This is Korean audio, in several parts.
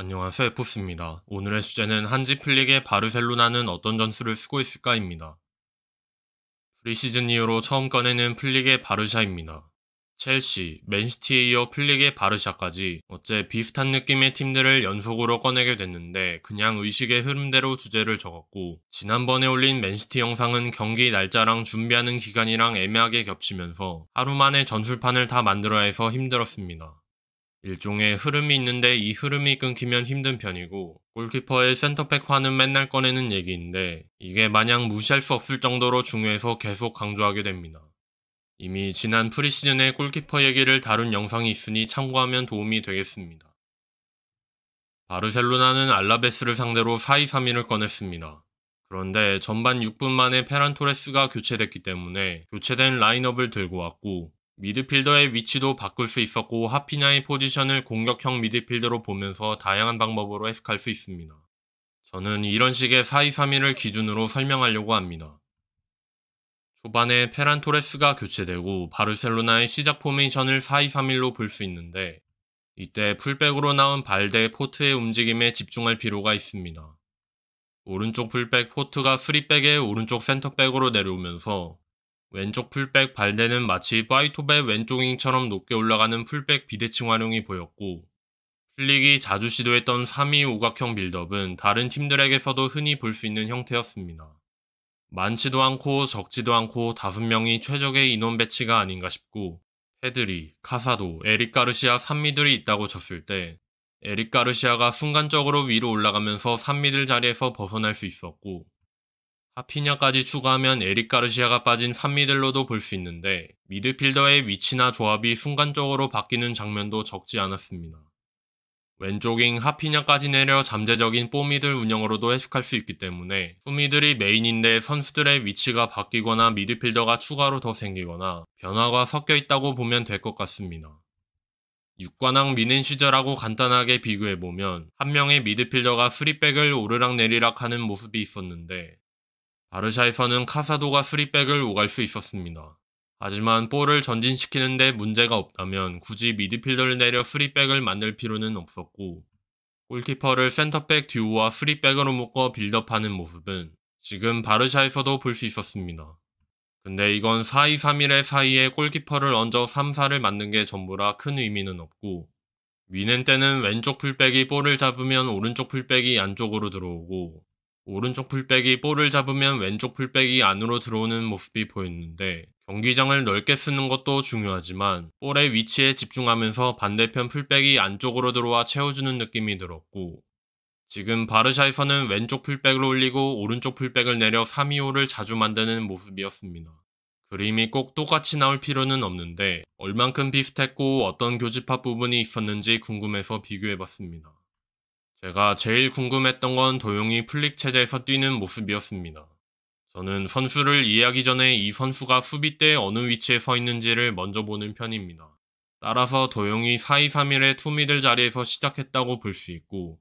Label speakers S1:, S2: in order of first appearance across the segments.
S1: 안녕하세요 F스입니다. 오늘의 주제는 한지 플릭의 바르셀로나는 어떤 전술을 쓰고 있을까입니다. 프리시즌 이후로 처음 꺼내는 플릭의 바르샤입니다. 첼시, 맨시티에 이어 플릭의 바르샤까지 어째 비슷한 느낌의 팀들을 연속으로 꺼내게 됐는데 그냥 의식의 흐름대로 주제를 적었고 지난번에 올린 맨시티 영상은 경기 날짜랑 준비하는 기간이랑 애매하게 겹치면서 하루 만에 전술판을 다 만들어야 해서 힘들었습니다. 일종의 흐름이 있는데 이 흐름이 끊기면 힘든 편이고 골키퍼의 센터백화는 맨날 꺼내는 얘기인데 이게 마냥 무시할 수 없을 정도로 중요해서 계속 강조하게 됩니다. 이미 지난 프리시즌에 골키퍼 얘기를 다룬 영상이 있으니 참고하면 도움이 되겠습니다. 바르셀로나는 알라베스를 상대로 4-2-3-1을 꺼냈습니다. 그런데 전반 6분 만에 페란 토레스가 교체됐기 때문에 교체된 라인업을 들고 왔고 미드필더의 위치도 바꿀 수 있었고 하피나의 포지션을 공격형 미드필더로 보면서 다양한 방법으로 해석할 수 있습니다. 저는 이런 식의 4-2-3-1을 기준으로 설명하려고 합니다. 초반에 페란 토레스가 교체되고 바르셀로나의 시작 포메이션을 4-2-3-1로 볼 수 있는데 이때 풀백으로 나온 발대 포트의 움직임에 집중할 필요가 있습니다. 오른쪽 풀백 포트가 프리백의 오른쪽 센터백으로 내려오면서 왼쪽 풀백 발대는 마치 바이톱의 왼쪽잉처럼 높게 올라가는 풀백 비대칭 활용이 보였고 플릭이 자주 시도했던 3위 오각형 빌드업은 다른 팀들에게서도 흔히 볼 수 있는 형태였습니다. 많지도 않고 적지도 않고 다섯 명이 최적의 인원 배치가 아닌가 싶고 헤드리 카사도, 에릭 가르시아 3미들이 있다고 쳤을 때 에릭 가르시아가 순간적으로 위로 올라가면서 3미들 자리에서 벗어날 수 있었고 하피냐까지 추가하면 에릭 가르시아가 빠진 3미들로도 볼 수 있는데 미드필더의 위치나 조합이 순간적으로 바뀌는 장면도 적지 않았습니다. 왼쪽인 하피냐까지 내려 잠재적인 뽀미들 운영으로도 해석할 수 있기 때문에 후미들이 메인인데 선수들의 위치가 바뀌거나 미드필더가 추가로 더 생기거나 변화가 섞여 있다고 보면 될 것 같습니다. 6관왕 미넨 시절하고 간단하게 비교해보면 한 명의 미드필더가 수리백을 오르락 내리락 하는 모습이 있었는데 바르샤에서는 카사도가 수리백을 오갈 수 있었습니다. 하지만 볼을 전진시키는데 문제가 없다면 굳이 미드필더를 내려 수리백을 만들 필요는 없었고 골키퍼를 센터백 듀오와 수리백으로 묶어 빌드업하는 모습은 지금 바르샤에서도 볼 수 있었습니다. 근데 이건 4-2-3-1의 사이에 골키퍼를 얹어 3-4를 맞는 게 전부라 큰 의미는 없고 위는 때는 왼쪽 풀백이 볼을 잡으면 오른쪽 풀백이 안쪽으로 들어오고 오른쪽 풀백이 볼을 잡으면 왼쪽 풀백이 안으로 들어오는 모습이 보였는데 경기장을 넓게 쓰는 것도 중요하지만 볼의 위치에 집중하면서 반대편 풀백이 안쪽으로 들어와 채워주는 느낌이 들었고 지금 바르샤에서는 왼쪽 풀백을 올리고 오른쪽 풀백을 내려 3-2-5를 자주 만드는 모습이었습니다. 그림이 꼭 똑같이 나올 필요는 없는데 얼만큼 비슷했고 어떤 교집합 부분이 있었는지 궁금해서 비교해봤습니다. 제가 제일 궁금했던 건 도용이 플릭 체제에서 뛰는 모습이었습니다. 저는 선수를 이해하기 전에 이 선수가 수비 때 어느 위치에 서 있는지를 먼저 보는 편입니다. 따라서 도용이 4-2-3-1의 투미들 자리에서 시작했다고 볼 수 있고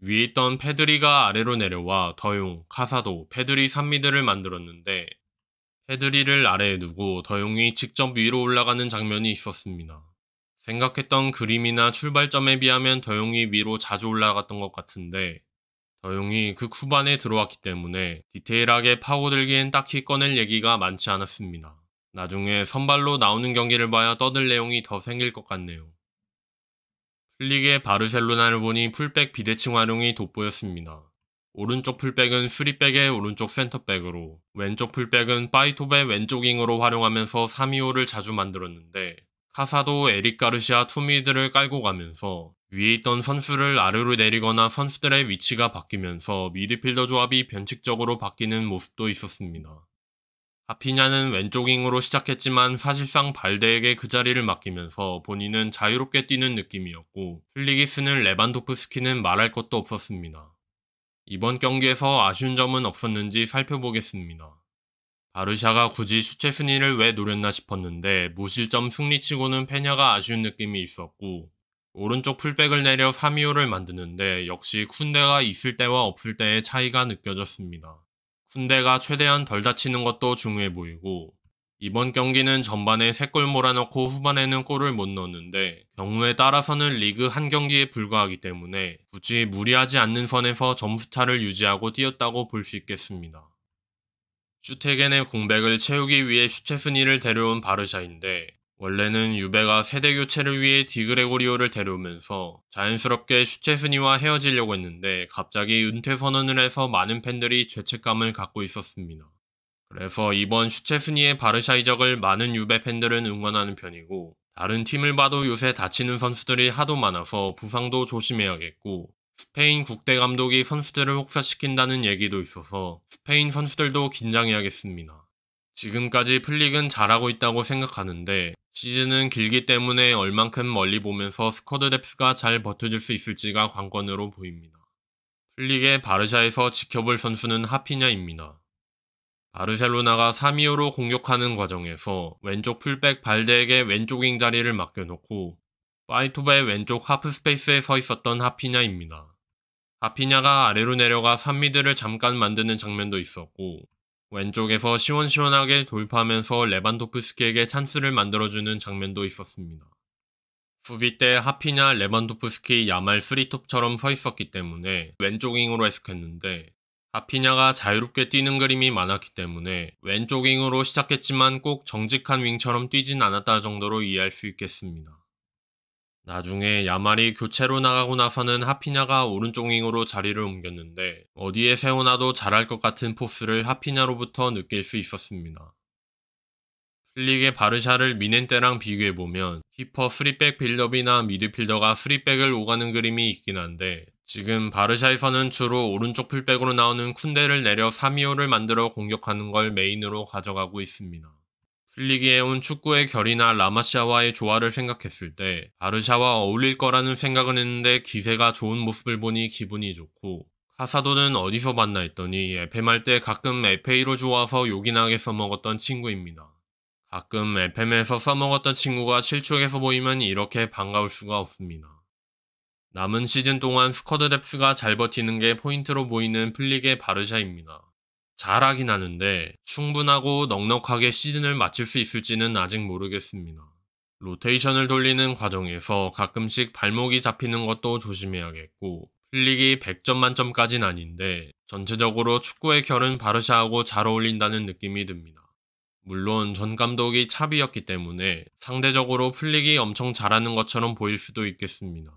S1: 위에 있던 페드리가 아래로 내려와 더용, 카사도, 페드리 3미들을 만들었는데 페드리를 아래에 두고 더용이 직접 위로 올라가는 장면이 있었습니다. 생각했던 그림이나 출발점에 비하면 더용이 위로 자주 올라갔던 것 같은데 더용이 그 후반에 들어왔기 때문에 디테일하게 파고들기엔 딱히 꺼낼 얘기가 많지 않았습니다. 나중에 선발로 나오는 경기를 봐야 떠들 내용이 더 생길 것 같네요. 플릭의 바르셀로나를 보니 풀백 비대칭 활용이 돋보였습니다. 오른쪽 풀백은 수리백의 오른쪽 센터백으로 왼쪽 풀백은 파이톱의 왼쪽 잉으로 활용하면서 3-2-5를 자주 만들었는데 카사도 에릭 가르시아 투미드를 깔고 가면서 위에 있던 선수를 아래로 내리거나 선수들의 위치가 바뀌면서 미드필더 조합이 변칙적으로 바뀌는 모습도 있었습니다. 하피냐는 왼쪽잉으로 시작했지만 사실상 발대에게 그 자리를 맡기면서 본인은 자유롭게 뛰는 느낌이었고 플리기스는 레반도프스키는 말할 것도 없었습니다. 이번 경기에서 아쉬운 점은 없었는지 살펴보겠습니다. 바르샤가 굳이 수체 순위를 왜 노렸나 싶었는데 무실점 승리치고는 페냐가 아쉬운 느낌이 있었고 오른쪽 풀백을 내려 3위호를 만드는데 역시 쿤데가 있을 때와 없을 때의 차이가 느껴졌습니다. 쿤데가 최대한 덜 다치는 것도 중요해 보이고 이번 경기는 전반에 3골 몰아넣고 후반에는 골을 못 넣었는데 경우에 따라서는 리그 한 경기에 불과하기 때문에 굳이 무리하지 않는 선에서 점수차를 유지하고 뛰었다고 볼 수 있겠습니다. 슈테겐의 공백을 채우기 위해 슈체스니를 데려온 바르샤인데 원래는 유베가 세대 교체를 위해 디그레고리오를 데려오면서 자연스럽게 슈체스니와 헤어지려고 했는데 갑자기 은퇴 선언을 해서 많은 팬들이 죄책감을 갖고 있었습니다. 그래서 이번 슈체스니의 바르샤 이적을 많은 유베 팬들은 응원하는 편이고 다른 팀을 봐도 요새 다치는 선수들이 하도 많아서 부상도 조심해야겠고 스페인 국대 감독이 선수들을 혹사시킨다는 얘기도 있어서 스페인 선수들도 긴장해야겠습니다. 지금까지 플릭은 잘하고 있다고 생각하는데 시즌은 길기 때문에 얼만큼 멀리 보면서 스쿼드 뎁스가 잘 버텨줄 수 있을지가 관건으로 보입니다. 플릭의 바르샤에서 지켜볼 선수는 하피냐입니다. 바르셀로나가 3-2-5로 공격하는 과정에서 왼쪽 풀백 발데에게 왼쪽 윙 자리를 맡겨놓고 파이토바의 왼쪽 하프 스페이스에 서 있었던 하피냐입니다. 아피냐가 아래로 내려가 산미들을 잠깐 만드는 장면도 있었고 왼쪽에서 시원시원하게 돌파하면서 레반도프스키에게 찬스를 만들어주는 장면도 있었습니다. 수비 때 하피냐, 레반도프스키, 야말 리톱처럼서 있었기 때문에 왼쪽잉으로 해석했는데 하피냐가 자유롭게 뛰는 그림이 많았기 때문에 왼쪽잉으로 시작했지만 꼭 정직한 윙처럼 뛰진 않았다 정도로 이해할 수 있겠습니다. 나중에 야말이 교체로 나가고 나서는 하피냐가 오른쪽 윙으로 자리를 옮겼는데 어디에 세워놔도 잘할 것 같은 포스를 하피냐로부터 느낄 수 있었습니다. 플릭의 바르샤를 미넨테랑 비교해보면 히퍼 스리백 빌드업이나 미드필더가 스리백을 오가는 그림이 있긴 한데 지금 바르샤에서는 주로 오른쪽 풀백으로 나오는 쿤데를 내려 3-2-5를 만들어 공격하는 걸 메인으로 가져가고 있습니다. 슬리기에 온 축구의 결이나 라마시아와의 조화를 생각했을 때 바르샤와 어울릴 거라는 생각은 했는데 기세가 좋은 모습을 보니 기분이 좋고 카사도는 어디서 봤나 했더니 에펨할 때 가끔 에페이로 좋아서 요긴하게 써먹었던 친구입니다. 가끔 FM에서 써먹었던 친구가 실축에서 보이면 이렇게 반가울 수가 없습니다. 남은 시즌 동안 스쿼드 뎁스가 잘 버티는 게 포인트로 보이는 플릭의 바르샤입니다. 잘하긴 하는데 충분하고 넉넉하게 시즌을 마칠 수 있을지는 아직 모르겠습니다. 로테이션을 돌리는 과정에서 가끔씩 발목이 잡히는 것도 조심해야겠고 플릭이 100점 만점까진 아닌데 전체적으로 축구의 결은 바르샤하고 잘 어울린다는 느낌이 듭니다. 물론 전 감독이 차비였기 때문에 상대적으로 플릭이 엄청 잘하는 것처럼 보일 수도 있겠습니다.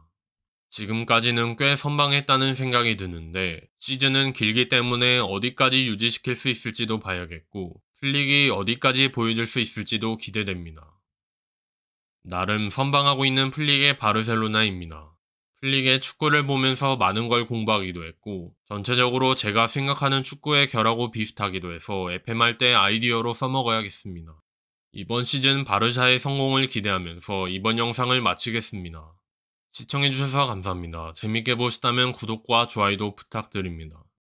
S1: 지금까지는 꽤 선방했다는 생각이 드는데 시즌은 길기 때문에 어디까지 유지시킬 수 있을지도 봐야겠고 플릭이 어디까지 보여줄 수 있을지도 기대됩니다. 나름 선방하고 있는 플릭의 바르셀로나입니다. 플릭의 축구를 보면서 많은 걸 공부하기도 했고 전체적으로 제가 생각하는 축구의 결하고 비슷하기도 해서 FM할 때 아이디어로 써먹어야겠습니다. 이번 시즌 바르샤의 성공을 기대하면서 이번 영상을 마치겠습니다. 시청해주셔서 감사합니다. 재밌게 보셨다면 구독과 좋아요도 부탁드립니다.